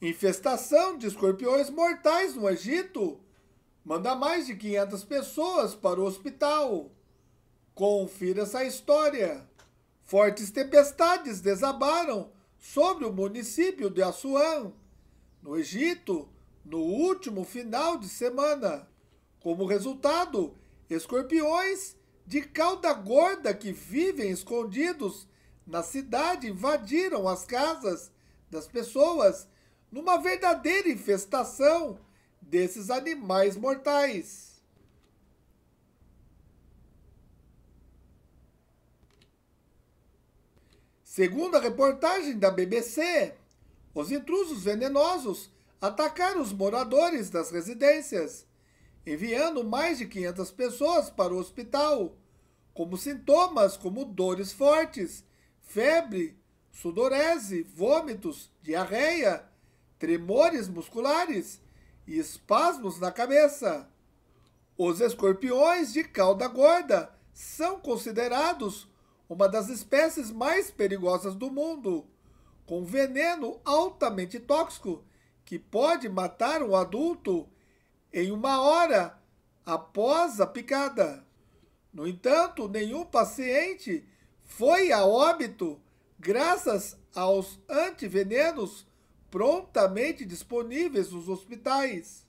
Infestação de escorpiões mortais no Egito manda mais de 500 pessoas para o hospital. Confira essa história. Fortes tempestades desabaram sobre o município de Assuã, no Egito, no último final de semana. Como resultado, escorpiões de cauda gorda que vivem escondidos na cidade invadiram as casas das pessoas numa verdadeira infestação desses animais mortais. Segundo a reportagem da BBC, os intrusos venenosos atacaram os moradores das residências, enviando mais de 500 pessoas para o hospital, como sintomas como dores fortes, febre, sudorese, vômitos, diarreia tremores musculares e espasmos na cabeça. Os escorpiões de cauda gorda são considerados uma das espécies mais perigosas do mundo, com veneno altamente tóxico que pode matar um adulto em uma hora após a picada. No entanto, nenhum paciente foi a óbito graças aos antivenenos prontamente disponíveis nos hospitais.